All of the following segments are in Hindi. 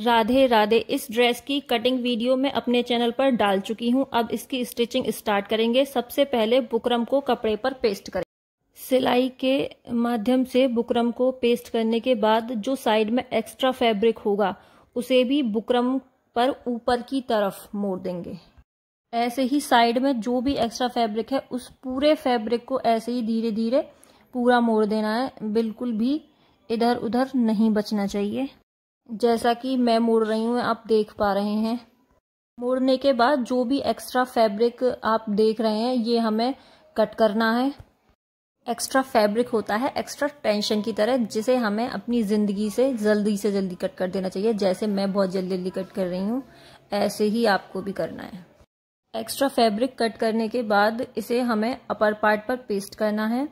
राधे राधे इस ड्रेस की कटिंग वीडियो मैं अपने चैनल पर डाल चुकी हूँ अब इसकी स्टिचिंग स्टार्ट करेंगे सबसे पहले बुकरम को कपड़े पर पेस्ट करें सिलाई के माध्यम से बुकरम को पेस्ट करने के बाद जो साइड में एक्स्ट्रा फैब्रिक होगा उसे भी बुकरम पर ऊपर की तरफ मोड़ देंगे ऐसे ही साइड में जो भी एक्स्ट्रा फैब्रिक है उस पूरे फैब्रिक को ऐसे ही धीरे धीरे पूरा मोड़ देना है बिल्कुल भी इधर उधर नहीं बचना चाहिए जैसा कि मैं मुड़ रही हूँ आप देख पा रहे हैं मुड़ने के बाद जो भी एक्स्ट्रा फैब्रिक आप देख रहे हैं ये हमें कट करना है एक्स्ट्रा फैब्रिक होता है एक्स्ट्रा टेंशन की तरह जिसे हमें अपनी ज़िंदगी से जल्दी से जल्दी कट कर देना चाहिए जैसे मैं बहुत जल्दी जल्दी कट कर रही हूँ ऐसे ही आपको भी करना है एक्स्ट्रा फैब्रिक कट करने के बाद इसे हमें अपर पार्ट पर पेस्ट करना है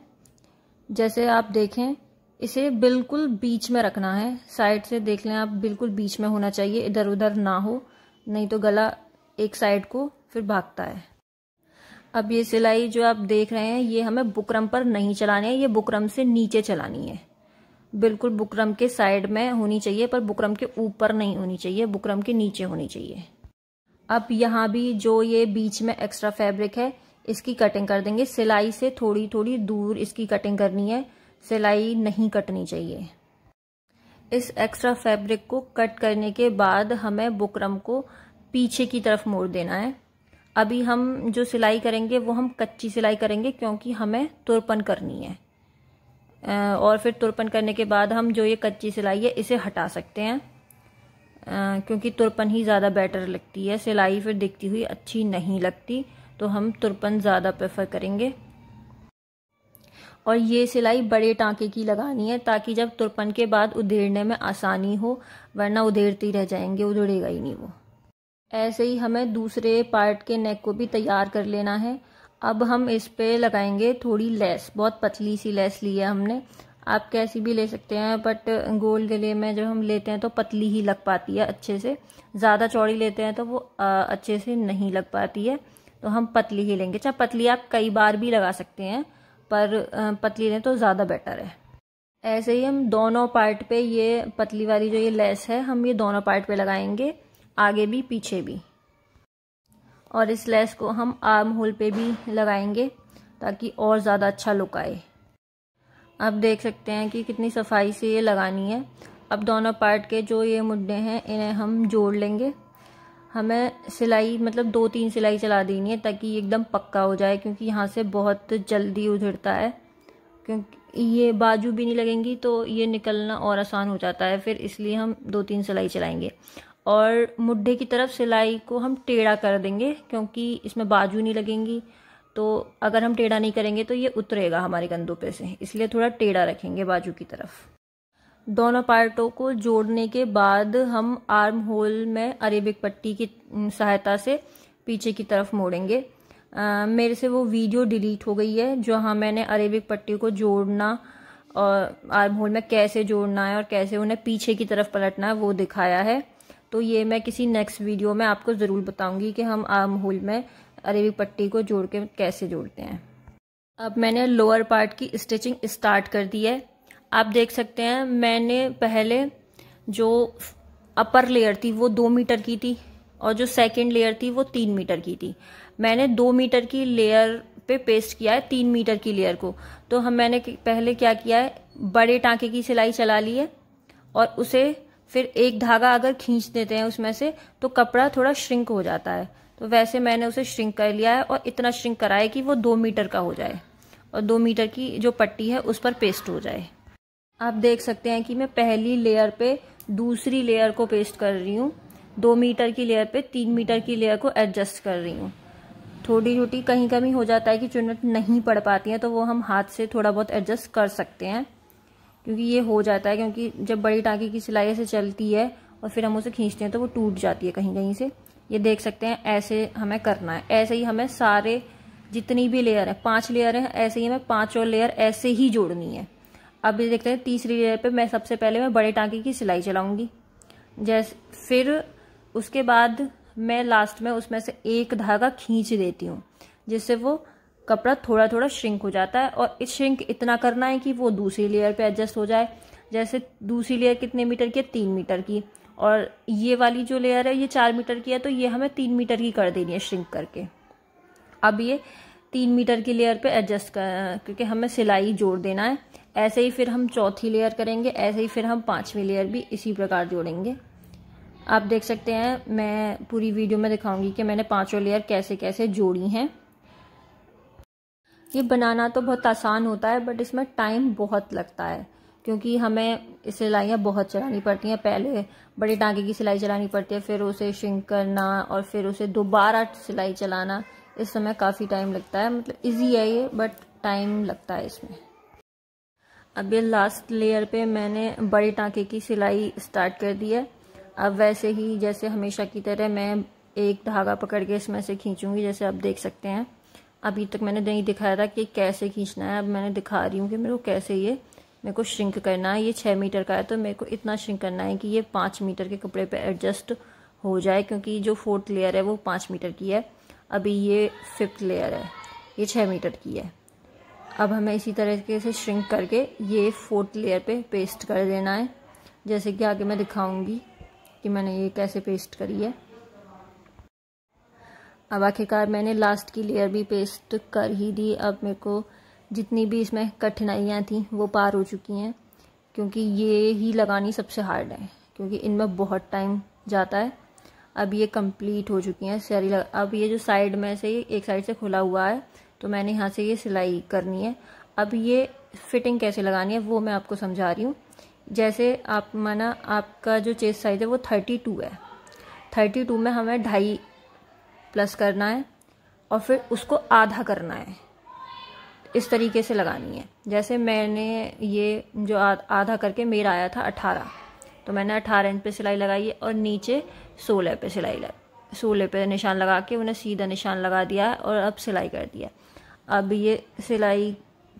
जैसे आप देखें इसे बिल्कुल बीच में रखना है साइड से देख लें आप बिल्कुल बीच में होना चाहिए इधर उधर ना हो नहीं तो गला एक साइड को फिर भागता है अब ये सिलाई जो आप देख रहे हैं ये हमें बुकरम पर नहीं चलानी है ये बुकरम से नीचे चलानी है बिल्कुल बुकरम के साइड में होनी चाहिए पर बुकरम के ऊपर नहीं होनी चाहिए बुकरम के नीचे होनी चाहिए अब यहाँ भी जो ये बीच में एक्स्ट्रा फैब्रिक है इसकी कटिंग कर देंगे सिलाई से थोड़ी थोड़ी दूर इसकी कटिंग करनी है सिलाई नहीं कटनी चाहिए इस एक्स्ट्रा फैब्रिक को कट करने के बाद हमें बुकरम को पीछे की तरफ मोड़ देना है अभी हम जो सिलाई करेंगे वो हम कच्ची सिलाई करेंगे क्योंकि हमें तुरपन करनी है और फिर तुरपन करने के बाद हम जो ये कच्ची सिलाई है इसे हटा सकते हैं क्योंकि तुरपन ही ज़्यादा बेटर लगती है सिलाई फिर दिखती हुई अच्छी नहीं लगती तो हम तुरपन ज़्यादा प्रेफर करेंगे और ये सिलाई बड़े टांके की लगानी है ताकि जब तुरपन के बाद उधेड़ने में आसानी हो वरना उधेड़ती रह जाएंगे उधेड़ेगा ही नहीं वो ऐसे ही हमें दूसरे पार्ट के नेक को भी तैयार कर लेना है अब हम इस पे लगाएंगे थोड़ी लेस बहुत पतली सी लेस ली है हमने आप कैसी भी ले सकते हैं बट गोल गले में जब हम लेते हैं तो पतली ही लग पाती है अच्छे से ज़्यादा चौड़ी लेते हैं तो वो आ, अच्छे से नहीं लग पाती है तो हम पतली ही लेंगे अच्छा पतली आप कई बार भी लगा सकते हैं पर पतली लें तो ज़्यादा बेटर है ऐसे ही हम दोनों पार्ट पे ये पतली वाली जो ये लेस है हम ये दोनों पार्ट पे लगाएंगे आगे भी पीछे भी और इस लेस को हम आर्म होल पे भी लगाएंगे ताकि और ज़्यादा अच्छा लुक आए आप देख सकते हैं कि कितनी सफाई से ये लगानी है अब दोनों पार्ट के जो ये मुद्दे हैं इन्हें हम जोड़ लेंगे हमें सिलाई मतलब दो तीन सिलाई चला देनी है ताकि एकदम पक्का हो जाए क्योंकि यहाँ से बहुत जल्दी उधड़ता है क्योंकि ये बाजू भी नहीं लगेंगी तो ये निकलना और आसान हो जाता है फिर इसलिए हम दो तीन सिलाई चलाएंगे और मुड्ढे की तरफ सिलाई को हम टेढ़ा कर देंगे क्योंकि इसमें बाजू नहीं लगेंगी तो अगर हम टेढ़ा नहीं करेंगे तो ये उतरेगा हमारे कंधों पे से इसलिए थोड़ा टेढ़ा रखेंगे बाजू की तरफ दोनों पार्टों को जोड़ने के बाद हम आर्म होल में अरेबिक पट्टी की सहायता से पीछे की तरफ मोड़ेंगे आ, मेरे से वो वीडियो डिलीट हो गई है जहाँ मैंने अरेबिक पट्टी को जोड़ना और आर्म होल में कैसे जोड़ना है और कैसे उन्हें पीछे की तरफ पलटना है वो दिखाया है तो ये मैं किसी नेक्स्ट वीडियो में आपको ज़रूर बताऊंगी कि हम आर्म होल में अरेबिक पट्टी को जोड़ के कैसे जोड़ते हैं अब मैंने लोअर पार्ट की स्टिचिंग स्टार्ट कर दी है आप देख सकते हैं मैंने पहले जो अपर लेयर थी वो दो मीटर की थी और जो सेकंड लेयर थी वो तीन मीटर की थी मैंने दो मीटर की लेयर पे पेस्ट किया है तीन मीटर की लेयर को तो हम मैंने पहले क्या किया है बड़े टांके की सिलाई चला ली है और उसे फिर एक धागा अगर खींच देते हैं उसमें से तो कपड़ा थोड़ा श्रिंक हो जाता है तो वैसे मैंने उसे श्रिंक कर लिया है और इतना श्रिंक कराया कि वो दो मीटर का हो जाए और दो मीटर की जो पट्टी है उस पर पेस्ट हो जाए आप देख सकते हैं कि मैं पहली लेयर पे दूसरी लेयर को पेस्ट कर रही हूँ दो मीटर की लेयर पे तीन मीटर की लेयर को एडजस्ट कर रही हूँ थोड़ी छोटी कहीं कहीं हो जाता है कि चुनट नहीं पड़ पाती है तो वो हम हाथ से थोड़ा बहुत एडजस्ट कर सकते हैं क्योंकि ये हो जाता है क्योंकि जब बड़ी टाँकी की सिलाई ऐसे चलती है और फिर हम उसे खींचते हैं तो वो टूट जाती है कहीं कहीं से ये देख सकते हैं ऐसे हमें करना है ऐसे ही हमें सारे जितनी भी लेयर है पांच लेयर है ऐसे ही हमें पांचों लेयर ऐसे ही जोड़नी है अब ये देखते हैं तीसरी लेयर पे मैं सबसे पहले मैं बड़े टांके की सिलाई चलाऊंगी जैसे फिर उसके बाद मैं लास्ट में उसमें से एक धागा खींच देती हूँ जिससे वो कपड़ा थोड़ा थोड़ा श्रिंक हो जाता है और इस श्रिंक इतना करना है कि वो दूसरी लेयर पे एडजस्ट हो जाए जैसे दूसरी लेयर कितने मीटर की है तीन मीटर की और ये वाली जो लेयर है ये चार मीटर की है तो ये हमें तीन मीटर की कर देनी है श्रिंक करके अब ये तीन मीटर की लेयर पे एडजस्ट कर क्योंकि हमें सिलाई जोड़ देना है ऐसे ही फिर हम चौथी लेयर करेंगे ऐसे ही फिर हम पांचवी लेयर भी इसी प्रकार जोड़ेंगे आप देख सकते हैं मैं पूरी वीडियो में दिखाऊंगी कि मैंने पांचों लेयर कैसे कैसे जोड़ी हैं ये बनाना तो बहुत आसान होता है बट इसमें टाइम बहुत लगता है क्योंकि हमें सिलाइयाँ बहुत चलानी पड़ती हैं पहले बड़े टाँगे की सिलाई चलानी पड़ती है फिर उसे शिंक करना और फिर उसे दोबारा सिलाई चलाना इस समय काफ़ी टाइम लगता है मतलब इजी है ये बट टाइम लगता है इसमें अब ये लास्ट लेयर पे मैंने बड़ी टाँके की सिलाई स्टार्ट कर दी है अब वैसे ही जैसे हमेशा की तरह मैं एक धागा पकड़ के इसमें से खींचूंगी जैसे आप देख सकते हैं अभी तक मैंने नहीं दिखाया था कि कैसे खींचना है अब मैंने दिखा रही हूँ कि मेरे को कैसे ये मेरे को श्रिंक करना है ये छः मीटर का है तो मेरे को इतना श्रिंक करना है कि ये पाँच मीटर के कपड़े पर एडजस्ट हो जाए क्योंकि जो फोर्थ लेयर है वो पाँच मीटर की है अभी ये फिफ्थ लेयर है ये छः मीटर की है अब हमें इसी तरीके से श्रिंक करके ये फोर्थ लेयर पे पेस्ट कर देना है जैसे कि आगे मैं दिखाऊंगी कि मैंने ये कैसे पेस्ट करी है अब आखिरकार मैंने लास्ट की लेयर भी पेस्ट कर ही दी अब मेरे को जितनी भी इसमें कठिनाइयाँ थी वो पार हो चुकी हैं क्योंकि ये ही लगानी सबसे हार्ड है क्योंकि इनमें बहुत टाइम जाता है अब ये कंप्लीट हो चुकी हैं सारी अब ये जो साइड में से एक साइड से खुला हुआ है तो मैंने यहाँ से ये सिलाई करनी है अब ये फिटिंग कैसे लगानी है वो मैं आपको समझा रही हूँ जैसे आप माना आपका जो चेस्ट साइज़ है वो थर्टी टू है थर्टी टू में हमें ढाई प्लस करना है और फिर उसको आधा करना है इस तरीके से लगानी है जैसे मैंने ये जो आधा करके मेरा आया था अठारह तो मैंने अठारह इंच पे सिलाई लगाई है और नीचे सोलह पे सिलाई लग सोलह पे निशान लगा के उन्हें सीधा निशान लगा दिया है और अब सिलाई कर दिया है अब ये सिलाई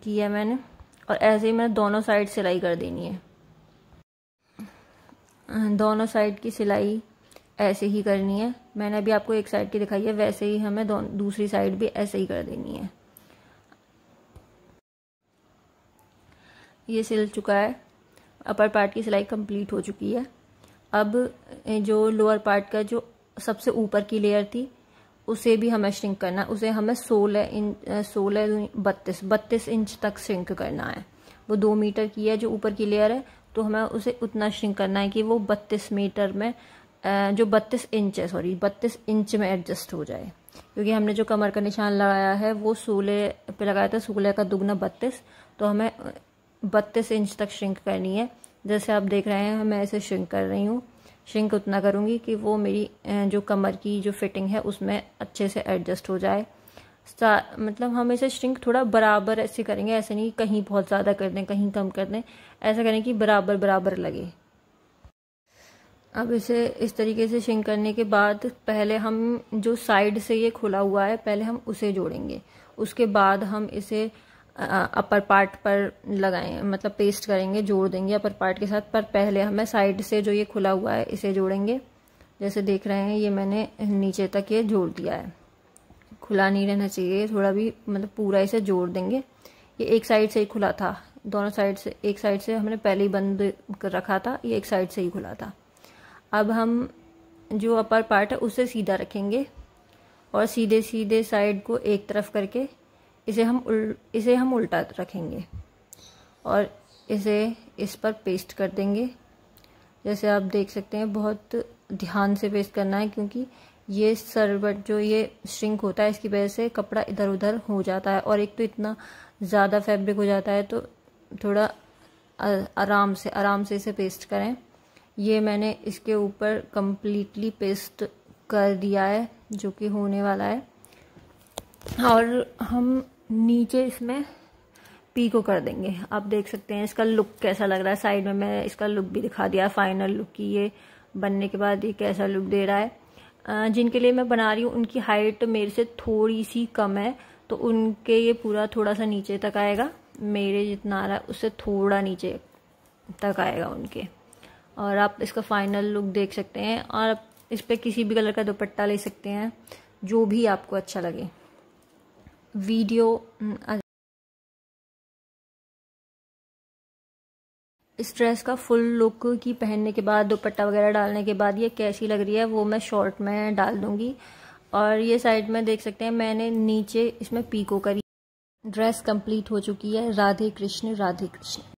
की है मैंने और ऐसे ही मैंने दोनों साइड सिलाई कर देनी है दोनों साइड की सिलाई ऐसे ही करनी है मैंने अभी आपको एक साइड की दिखाई है वैसे ही हमें दूसरी साइड भी ऐसे ही कर देनी है ये सिल चुका है अपर पार्ट की सिलाई कंप्लीट हो चुकी है अब जो लोअर पार्ट का जो सबसे ऊपर की लेयर थी उसे भी हमें श्रिंक करना है उसे हमें सोलह इंच सोलह बत्तीस बत्तीस इंच तक श्रिंक करना है वो दो मीटर की है जो ऊपर की लेयर है तो हमें उसे उतना श्रिंक करना है कि वो बत्तीस मीटर में जो बत्तीस इंच है सॉरी बत्तीस इंच में एडजस्ट हो जाए क्योंकि हमने जो कमर का निशान लगाया है वो सोलह पे लगाया था सोलह का दुगना बत्तीस तो हमें बत्तीस इंच तक श्रिंक करनी है जैसे आप देख रहे हैं मैं इसे श्रिंक कर रही हूँ श्रिंक उतना करूँगी कि वो मेरी जो कमर की जो फिटिंग है उसमें अच्छे से एडजस्ट हो जाए मतलब हम इसे श्रिंक थोड़ा बराबर ऐसे करेंगे ऐसे नहीं कहीं बहुत ज़्यादा कर दें कहीं कम कर दें ऐसा करें कि बराबर बराबर लगे अब इसे इस तरीके से श्रिंक करने के बाद पहले हम जो साइड से ये खुला हुआ है पहले हम उसे जोड़ेंगे उसके बाद हम इसे अपर पार्ट पर लगाएं मतलब पेस्ट करेंगे जोड़ देंगे अपर पार्ट के साथ पर पहले हमें साइड से जो ये खुला हुआ है इसे जोड़ेंगे जैसे देख रहे हैं ये मैंने नीचे तक ये जोड़ दिया है खुला नहीं रहना चाहिए थोड़ा भी मतलब पूरा इसे जोड़ देंगे ये एक साइड से ही खुला था दोनों साइड से एक साइड से हमने पहले ही बंद कर रखा था ये एक साइड से ही खुला था अब हम जो अपर पार्ट है उसे सीधा रखेंगे और सीधे सीधे साइड को एक तरफ करके इसे हम उल इसे हम उल्टा रखेंगे और इसे इस पर पेस्ट कर देंगे जैसे आप देख सकते हैं बहुत ध्यान से पेस्ट करना है क्योंकि ये सरबट जो ये श्रिंक होता है इसकी वजह से कपड़ा इधर उधर हो जाता है और एक तो इतना ज़्यादा फैब्रिक हो जाता है तो थोड़ा आराम से आराम से इसे पेस्ट करें ये मैंने इसके ऊपर कम्प्लीटली पेस्ट कर दिया है जो कि होने वाला है और हम नीचे इसमें पी को कर देंगे आप देख सकते हैं इसका लुक कैसा लग रहा है साइड में मैं इसका लुक भी दिखा दिया फाइनल लुक की ये बनने के बाद ये कैसा लुक दे रहा है जिनके लिए मैं बना रही हूँ उनकी हाइट मेरे से थोड़ी सी कम है तो उनके ये पूरा थोड़ा सा नीचे तक आएगा मेरे जितना आ रहा है उससे थोड़ा नीचे तक आएगा उनके और आप इसका फाइनल लुक देख सकते हैं और आप इस पर किसी भी कलर का दुपट्टा ले सकते हैं जो भी आपको अच्छा लगे वीडियो इस ड्रेस का फुल लुक की पहनने के बाद दुपट्टा वगैरह डालने के बाद ये कैसी लग रही है वो मैं शॉर्ट में डाल दूंगी और ये साइड में देख सकते हैं मैंने नीचे इसमें पीको करी ड्रेस कंप्लीट हो चुकी है राधे कृष्ण राधे कृष्ण